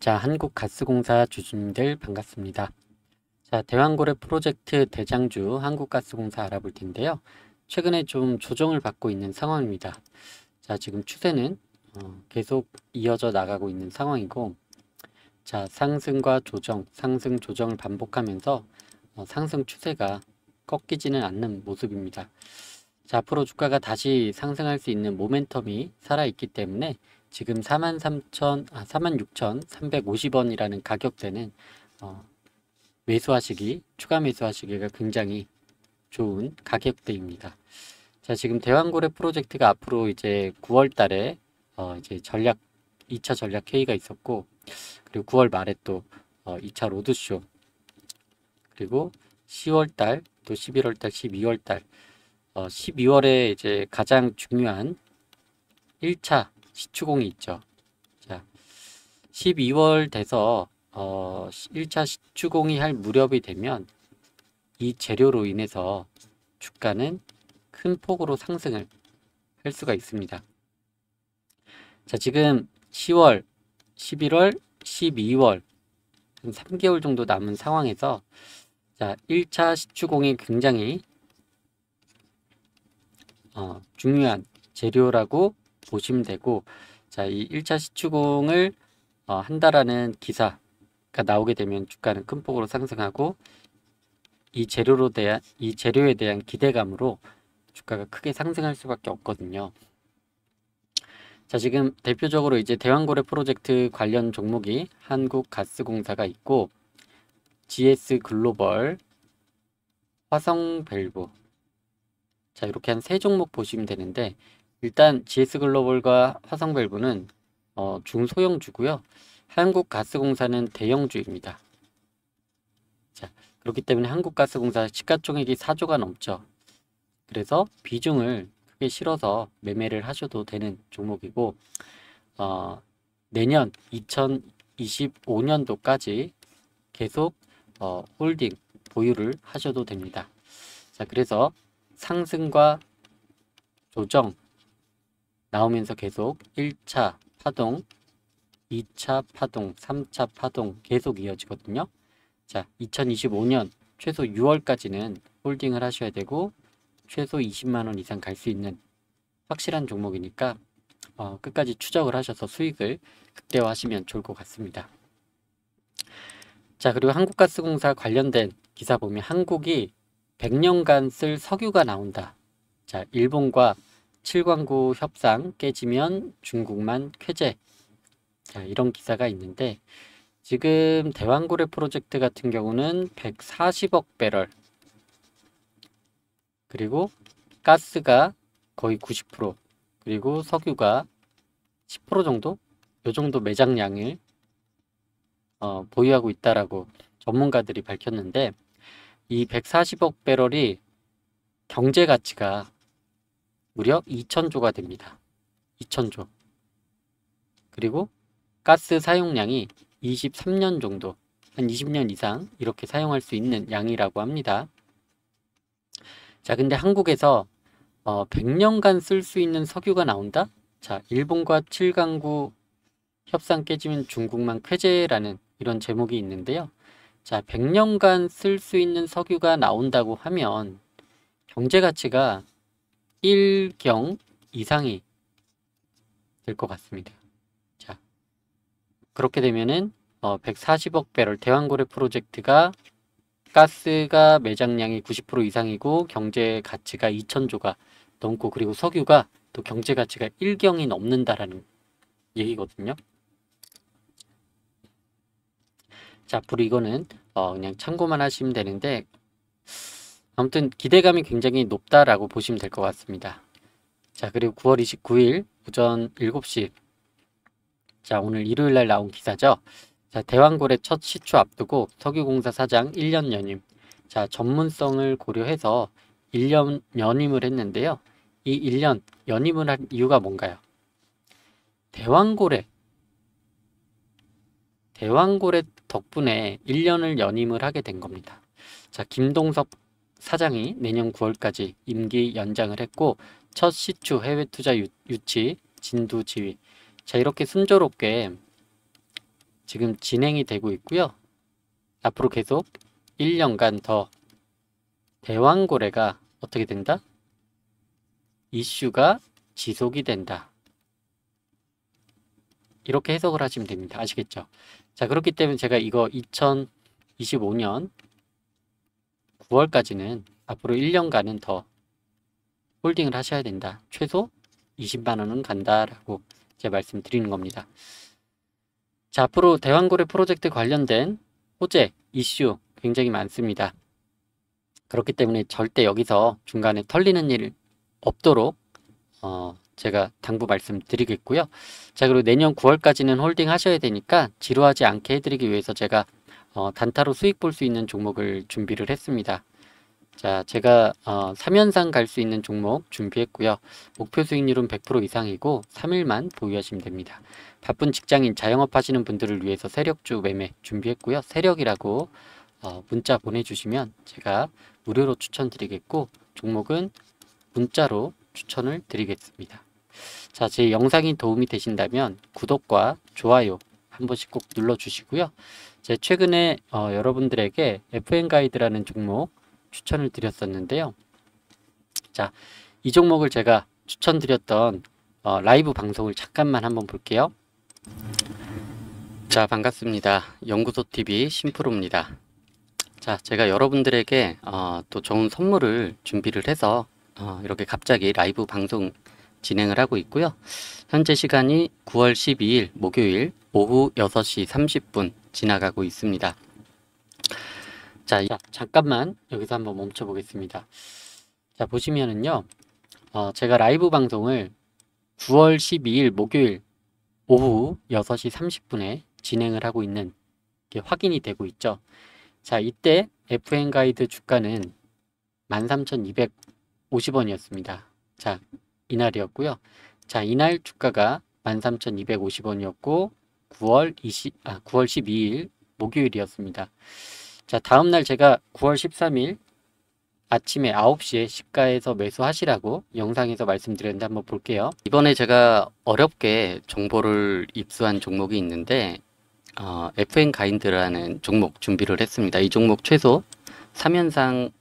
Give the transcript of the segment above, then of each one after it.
자, 한국가스공사 주주님들 반갑습니다. 자, 대왕고래 프로젝트 대장주 한국가스공사 알아볼 텐데요. 최근에 좀 조정을 받고 있는 상황입니다. 자, 지금 추세는 어, 계속 이어져 나가고 있는 상황이고 자, 상승과 조정, 상승 조정을 반복하면서 어, 상승 추세가 꺾이지는 않는 모습입니다. 자, 앞으로 주가가 다시 상승할 수 있는 모멘텀이 살아있기 때문에 지금 43,000, 아, 46,350원이라는 가격대는 어, 매수하시기, 추가 매수하시기가 굉장히 좋은 가격대입니다. 자, 지금 대왕고래 프로젝트가 앞으로 이제 9월 달에 어, 이제 전략, 2차 전략 회의가 있었고, 그리고 9월 말에 또 어, 2차 로드쇼, 그리고 10월 달, 또 11월 달, 12월 달, 어, 12월에 이제 가장 중요한 1차 시추공이 있죠. 자, 12월 돼서 어, 1차 시추공이 할 무렵이 되면 이 재료로 인해서 주가는 큰 폭으로 상승을 할 수가 있습니다. 자, 지금 10월, 11월, 12월 3개월 정도 남은 상황에서 자, 1차 시추공이 굉장히 어, 중요한 재료라고 보시면 되고 자, 이 1차 시추공을 어, 한다라는 기사가 나오게 되면 주가는 큰 폭으로 상승하고 이 재료로 대한 이 재료에 대한 기대감으로 주가가 크게 상승할 수밖에 없거든요. 자, 지금 대표적으로 이제 대왕고래 프로젝트 관련 종목이 한국가스공사가 있고 GS 글로벌, 화성밸브 자, 이렇게 한 세 종목 보시면 되는데 일단 GS글로벌과 화성밸브는 어, 중소형주고요. 한국가스공사는 대형주입니다. 자, 그렇기 때문에 한국가스공사 시가총액이 4조가 넘죠. 그래서 비중을 크게 실어서 매매를 하셔도 되는 종목이고 어, 내년 2025년도까지 계속 어, 홀딩 보유를 하셔도 됩니다. 자, 그래서 상승과 조정 나오면서 계속 1차 파동, 2차 파동, 3차 파동 계속 이어지거든요. 자, 2025년 최소 6월까지는 홀딩을 하셔야 되고 최소 20만원 이상 갈 수 있는 확실한 종목이니까 어, 끝까지 추적을 하셔서 수익을 극대화하시면 좋을 것 같습니다. 자 그리고 한국가스공사 관련된 기사 보면 한국이 100년간 쓸 석유가 나온다. 자 일본과 7광구 협상 깨지면 중국만 쾌재 자, 이런 기사가 있는데 지금 대왕고래 프로젝트 같은 경우는 140억 배럴 그리고 가스가 거의 90% 그리고 석유가 10% 정도 요 정도 매장량을 어, 보유하고 있다라고 전문가들이 밝혔는데 이 140억 배럴이 경제 가치가 무려 2 0 0 0조가 됩니다. 2 0 0 0조 그리고 가스 사용량이 23년 정도, 한 20년 이상 이렇게 사용할 수 있는 양이라고 합니다. 자, 근데 한국에서 어, 100년간 쓸 수 있는 석유가 나온다? 자, 일본과 7강구 협상 깨지면 중국만 쾌제라는 이런 제목이 있는데요. 자, 100년간 쓸 수 있는 석유가 나온다고 하면 경제 가치가 1경 이상이 될 것 같습니다. 자, 그렇게 되면은 어, 140억 배럴 대왕고래 프로젝트가 가스가 매장량이 90% 이상이고 경제 가치가 2천조가 넘고 그리고 석유가 또 경제 가치가 1경이 넘는다라는 얘기거든요. 자, 앞 이거는 어, 그냥 참고만 하시면 되는데 아무튼 기대감이 굉장히 높다라고 보시면 될 것 같습니다. 자 그리고 9월 29일 오전 7시 자 오늘 일요일날 나온 기사죠. 자 대왕고래 첫 시추 앞두고 석유공사 사장 1년 연임 자 전문성을 고려해서 1년 연임을 했는데요. 이 1년 연임을 한 이유가 뭔가요? 대왕고래 대왕고래 덕분에 1년을 연임을 하게 된 겁니다. 자 김동석 사장이 내년 9월까지 임기 연장을 했고 첫 시추 해외 투자 유, 치 진두 지휘 자 이렇게 순조롭게 지금 진행이 되고 있고요. 앞으로 계속 1년간 더 대왕고래가 어떻게 된다? 이슈가 지속이 된다. 이렇게 해석을 하시면 됩니다. 아시겠죠? 자 그렇기 때문에 제가 이거 2025년 9월까지는 앞으로 1년간은 더 홀딩을 하셔야 된다. 최소 20만원은 간다라고 제가 말씀드리는 겁니다. 자, 앞으로 대왕고래 프로젝트 관련된 호재, 이슈 굉장히 많습니다. 그렇기 때문에 절대 여기서 중간에 털리는 일 없도록 어, 제가 당부 말씀드리겠고요. 자 그리고 내년 9월까지는 홀딩 하셔야 되니까 지루하지 않게 해드리기 위해서 제가 어, 단타로 수익 볼 수 있는 종목을 준비를 했습니다. 자, 제가 어, 3연상 갈 수 있는 종목 준비했고요. 목표 수익률은 100% 이상이고 3일만 보유하시면 됩니다. 바쁜 직장인 자영업 하시는 분들을 위해서 세력주 매매 준비했고요. 세력이라고 어, 문자 보내주시면 제가 무료로 추천드리겠고 종목은 문자로 추천을 드리겠습니다. 자, 제 영상이 도움이 되신다면 구독과 좋아요 한 번씩 꼭 눌러주시고요. 제 최근에 어, 여러분들에게 FN 가이드라는 종목 추천을 드렸었는데요. 자, 이 종목을 제가 추천드렸던 어, 라이브 방송을 잠깐만 한번 볼게요. 자, 반갑습니다. 연구소 TV 심프로입니다. 자, 제가 여러분들에게 어, 또 좋은 선물을 준비를 해서 어, 이렇게 갑자기 라이브 방송 진행을 하고 있고요. 현재 시간이 9월 12일 목요일 오후 6시 30분 지나가고 있습니다. 자, 잠깐만 여기서 한번 멈춰 보겠습니다. 자, 보시면은요. 어, 제가 라이브 방송을 9월 12일 목요일 오후 6시 30분에 진행을 하고 있는 게 확인이 되고 있죠. 자, 이때 FN 가이드 주가는 13,250원이었습니다. 자, 이날이었고요. 자, 이날 주가가 13,250원이었고 9월 20, 아, 9월 12일 목요일이었습니다. 자, 다음날 제가 9월 13일 아침에 9시에 시가에서 매수하시라고 영상에서 말씀드렸는데 한번 볼게요. 이번에 제가 어렵게 정보를 입수한 종목이 있는데 어, FN 가인드라는 종목 준비를 했습니다. 이 종목 최소 3연상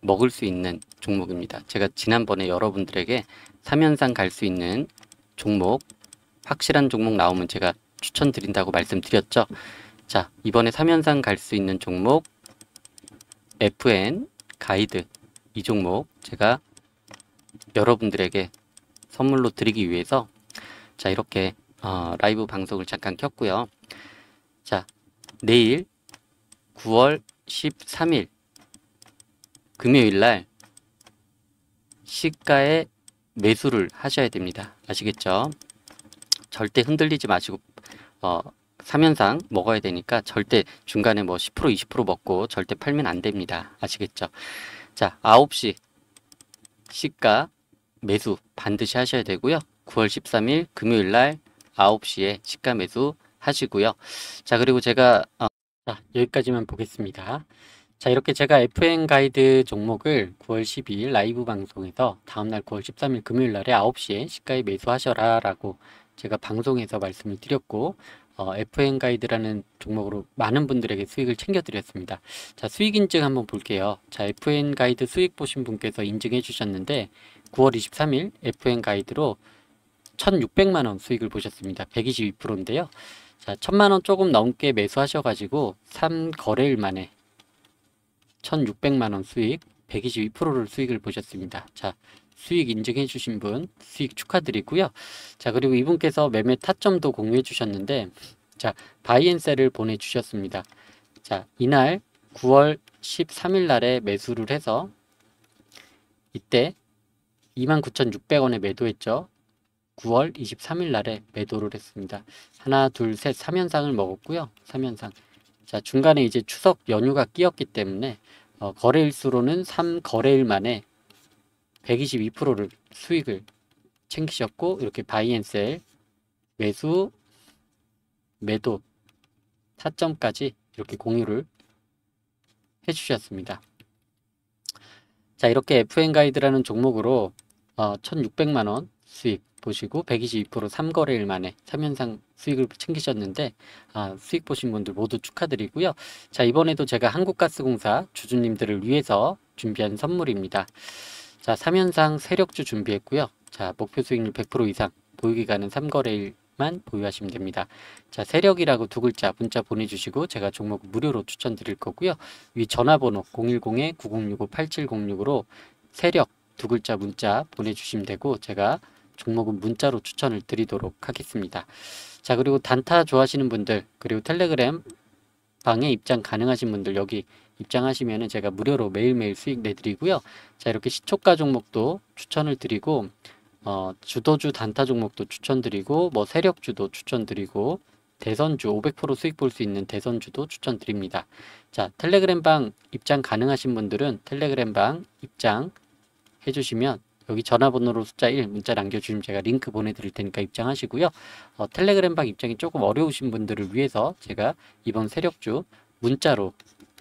먹을 수 있는 종목입니다. 제가 지난번에 여러분들에게 3연상 갈 수 있는 종목 확실한 종목 나오면 제가 추천드린다고 말씀드렸죠. 자, 이번에 3연상 갈 수 있는 종목 FN 가이드 이 종목 제가 여러분들에게 선물로 드리기 위해서 자 이렇게 어, 라이브 방송을 잠깐 켰고요. 자 내일 9월 13일 금요일 날 시가에 매수를 하셔야 됩니다. 아시겠죠? 절대 흔들리지 마시고 어, 3연상 먹어야 되니까 절대 중간에 뭐 10% 20% 먹고 절대 팔면 안 됩니다. 아시겠죠? 자 9시 시가 매수 반드시 하셔야 되고요. 9월 13일 금요일 날 9시에 시가 매수 하시고요. 자 그리고 제가 어, 자, 여기까지만 보겠습니다. 자 이렇게 제가 FN 가이드 종목을 9월 12일 라이브 방송에서 다음날 9월 13일 금요일 날에 9시에 시가에 매수하셔라 라고 제가 방송에서 말씀을 드렸고 어, FN 가이드라는 종목으로 많은 분들에게 수익을 챙겨드렸습니다. 자 수익 인증 한번 볼게요. 자 FN 가이드 수익 보신 분께서 인증해 주셨는데 9월 23일 FN 가이드로 1,600만원 수익을 보셨습니다. 122%인데요. 자 1,000만원 조금 넘게 매수하셔가지고 3거래일 만에 1,600만원 수익 122%를 수익을 보셨습니다. 자 수익 인증해 주신 분 수익 축하드리고요. 자 그리고 이분께서 매매 타점도 공유해 주셨는데 자 바이앤셀을 보내주셨습니다. 자 이날 9월 13일 날에 매수를 해서 이때 29,600원에 매도했죠. 9월 23일 날에 매도를 했습니다. 하나, 둘, 셋, 3연상을 먹었고요. 3연상. 자, 중간에 이제 추석 연휴가 끼었기 때문에 어, 거래일수로는 3거래일 만에 122%를 수익을 챙기셨고 이렇게 바이앤셀 매수 매도 타점까지 이렇게 공유를 해주셨습니다. 자 이렇게 FN 가이드라는 종목으로 어, 1600만원 수익 보시고 122% 3거래일 만에 3연상 수익을 챙기셨는데 아, 수익 보신 분들 모두 축하드리고요. 자 이번에도 제가 한국가스공사 주주님들을 위해서 준비한 선물입니다. 자, 3연상 세력주 준비했고요. 자, 목표 수익률 100% 이상, 보유기간은 3거래일만 보유하시면 됩니다. 자, 세력이라고 두 글자 문자 보내주시고 제가 종목 무료로 추천드릴 거고요. 위 전화번호 010-9065-8706으로 세력 두 글자 문자 보내주시면 되고 제가 종목은 문자로 추천을 드리도록 하겠습니다. 자 그리고 단타 좋아하시는 분들 그리고 텔레그램 방에 입장 가능하신 분들 여기 입장하시면 제가 무료로 매일매일 수익 내드리고요. 자 이렇게 시초가 종목도 추천을 드리고 어, 주도주 단타 종목도 추천드리고 뭐 세력주도 추천드리고 대선주 500% 수익 볼 수 있는 대선주도 추천드립니다. 자 텔레그램방 입장 가능하신 분들은 텔레그램방 입장 해주시면 여기 전화번호로 숫자 1 문자 남겨주시면 제가 링크 보내드릴 테니까 입장하시고요. 어, 텔레그램방 입장이 조금 어려우신 분들을 위해서 제가 이번 세력주 문자로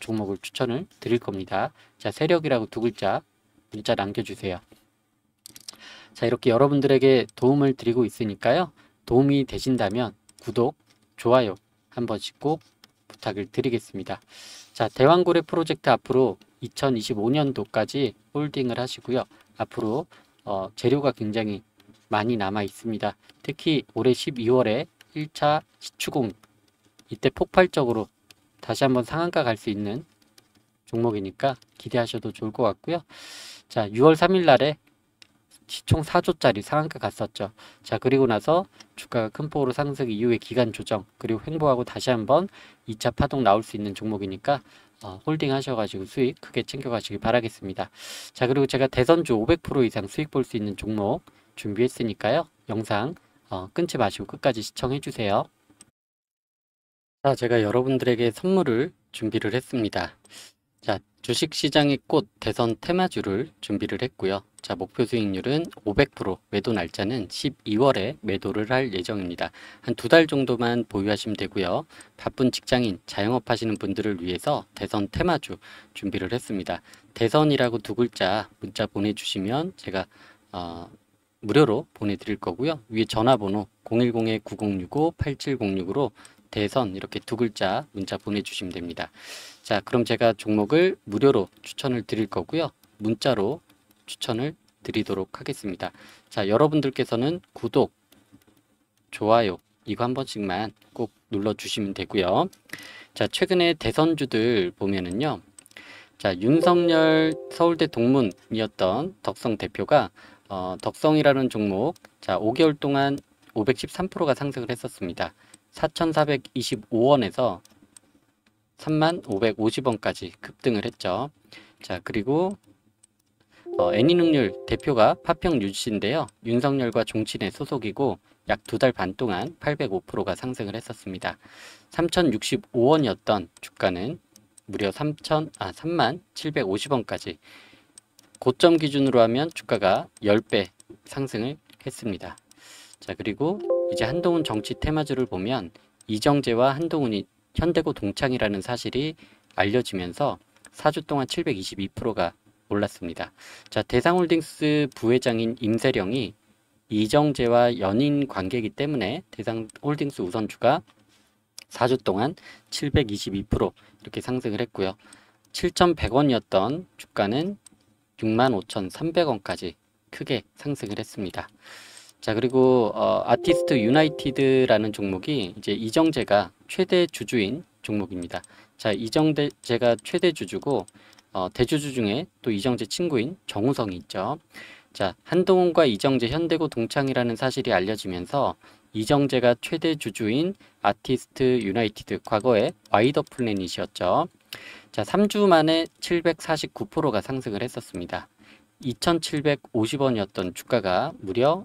종목을 추천을 드릴 겁니다. 자, 세력이라고 두 글자 문자 남겨주세요. 자, 이렇게 여러분들에게 도움을 드리고 있으니까요. 도움이 되신다면 구독, 좋아요 한 번씩 꼭 부탁을 드리겠습니다. 자, 대왕고래 프로젝트 앞으로 2025년도까지 홀딩을 하시고요. 앞으로 어, 재료가 굉장히 많이 남아 있습니다. 특히 올해 12월에 1차 시추공 이때 폭발적으로 다시 한번 상한가 갈 수 있는 종목이니까 기대하셔도 좋을 것 같고요. 자 6월 3일 날에 시총 4조짜리 상한가 갔었죠. 자 그리고 나서 주가가 큰 폭으로 상승 이후에 기간 조정 그리고 횡보하고 다시 한번 2차 파동 나올 수 있는 종목이니까 어, 홀딩 하셔가지고 수익 크게 챙겨가시길 바라겠습니다. 자 그리고 제가 대선주 500% 이상 수익 볼 수 있는 종목 준비했으니까요. 영상 어, 끊지 마시고 끝까지 시청해주세요. 자, 아, 제가 여러분들에게 선물을 준비를 했습니다. 자, 주식시장의 꽃 대선 테마주를 준비를 했고요. 자, 목표 수익률은 500%, 매도 날짜는 12월에 매도를 할 예정입니다. 한 두 달 정도만 보유하시면 되고요. 바쁜 직장인, 자영업 하시는 분들을 위해서 대선 테마주 준비를 했습니다. 대선이라고 두 글자 문자 보내주시면 제가 어, 무료로 보내드릴 거고요. 위에 전화번호 010-9065-8706으로 대선 이렇게 두 글자 문자 보내주시면 됩니다. 자 그럼 제가 종목을 무료로 추천을 드릴 거고요. 문자로 추천을 드리도록 하겠습니다. 자 여러분들께서는 구독, 좋아요 이거 한 번씩만 꼭 눌러주시면 되고요. 자 최근에 대선주들 보면은요. 자 윤석열 서울대 동문이었던 덕성 대표가 어, 덕성이라는 종목 자 5개월 동안 513%가 상승을 했었습니다. 4,425원에서 3,550원까지 급등을 했죠. 자 그리고 어, 애니능률 대표가 파평 유씨인데요. 윤석열과 종친의 소속이고 약 두 달 반 동안 805%가 상승을 했었습니다. 3,065원이었던 주가는 무려 3천, 아, 3만 750원까지 고점 기준으로 하면 주가가 10배 상승을 했습니다. 자 그리고 이제 한동훈 정치 테마주를 보면 이정재와 한동훈이 현대고 동창이라는 사실이 알려지면서 4주 동안 722%가 올랐습니다. 자, 대상홀딩스 부회장인 임세령이 이정재와 연인 관계이기 때문에 대상홀딩스 우선주가 4주 동안 722% 이렇게 상승을 했고요. 7,100원이었던 주가는 65,300원까지 크게 상승을 했습니다. 자 그리고 어, 아티스트 유나이티드라는 종목이 이제 이정재가 최대 주주인 종목입니다. 자 이정재가 최대 주주고 어, 대주주 중에 또 이정재 친구인 정우성이 있죠. 자 한동훈과 이정재 현대고 동창이라는 사실이 알려지면서 이정재가 최대 주주인 아티스트 유나이티드 과거에 와이더 플래닛이었죠. 자 3주 만에 749%가 상승을 했었습니다. 2,750원이었던 주가가 무려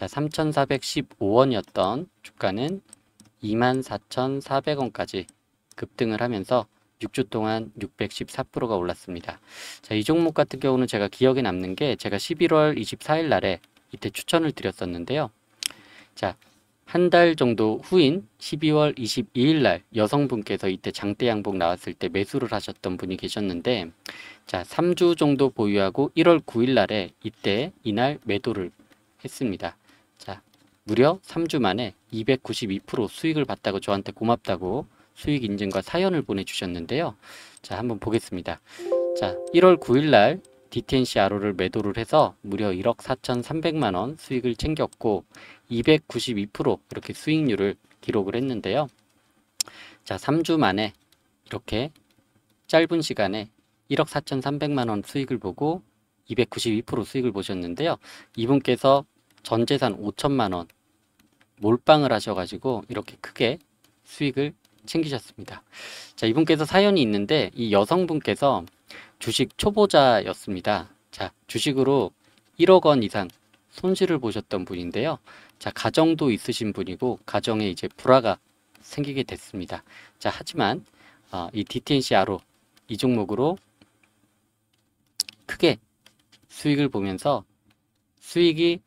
자, 3,415원이었던 주가는 24,400원까지 급등을 하면서 6주 동안 614%가 올랐습니다. 자, 이 종목 같은 경우는 제가 기억에 남는 게 제가 11월 24일 날에 이때 추천을 드렸었는데요. 자, 한 달 정도 후인 12월 22일 날 여성분께서 이때 장대 양봉 나왔을 때 매수를 하셨던 분이 계셨는데 자, 3주 정도 보유하고 1월 9일 날에 이때 이날 매도를 했습니다. 자, 무려 3주 만에 292% 수익을 봤다고 저한테 고맙다고 수익 인증과 사연을 보내주셨는데요. 자, 한번 보겠습니다. 자, 1월 9일날 DTNC RO를 매도를 해서 무려 1억 4,300만원 수익을 챙겼고 292% 이렇게 수익률을 기록을 했는데요. 자, 3주 만에 이렇게 짧은 시간에 1억 4,300만원 수익을 보고 292% 수익을 보셨는데요. 이분께서 전재산 5천만 원 몰빵을 하셔가지고 이렇게 크게 수익을 챙기셨습니다. 자 이분께서 사연이 있는데 이 여성분께서 주식 초보자였습니다. 자 주식으로 1억 원 이상 손실을 보셨던 분인데요. 자 가정도 있으신 분이고 가정에 이제 불화가 생기게 됐습니다. 자 하지만 어, 이 DTNCR로 이 종목으로 크게 수익을 보면서 수익이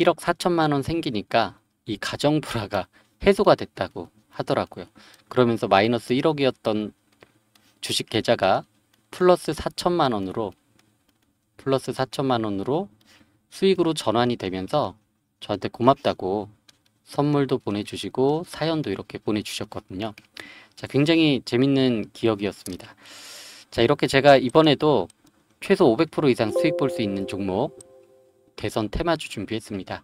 1억 4천만 원 생기니까 이 가정 불화가 해소가 됐다고 하더라고요. 그러면서 마이너스 1억이었던 주식 계좌가 플러스 4천만 원으로 플러스 4천만 원으로 수익으로 전환이 되면서 저한테 고맙다고 선물도 보내주시고 사연도 이렇게 보내주셨거든요. 자, 굉장히 재밌는 기억이었습니다. 자, 이렇게 제가 이번에도 최소 500% 이상 수익 볼 수 있는 종목 대선 테마주 준비했습니다.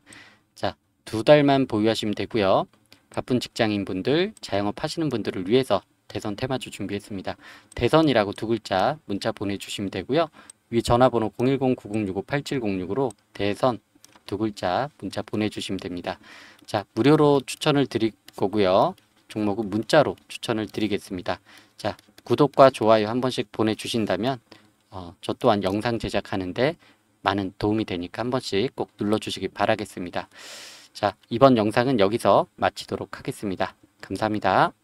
자, 두 달만 보유하시면 되고요. 바쁜 직장인분들, 자영업 하시는 분들을 위해서 대선 테마주 준비했습니다. 대선이라고 두 글자 문자 보내주시면 되고요. 위 전화번호 010-9065-8706으로 대선 두 글자 문자 보내주시면 됩니다. 자, 무료로 추천을 드릴 거고요. 종목은 문자로 추천을 드리겠습니다. 자, 구독과 좋아요 한 번씩 보내주신다면 어, 저 또한 영상 제작하는데 많은 도움이 되니까 한 번씩 꼭 눌러주시기 바라겠습니다. 자, 이번 영상은 여기서 마치도록 하겠습니다. 감사합니다.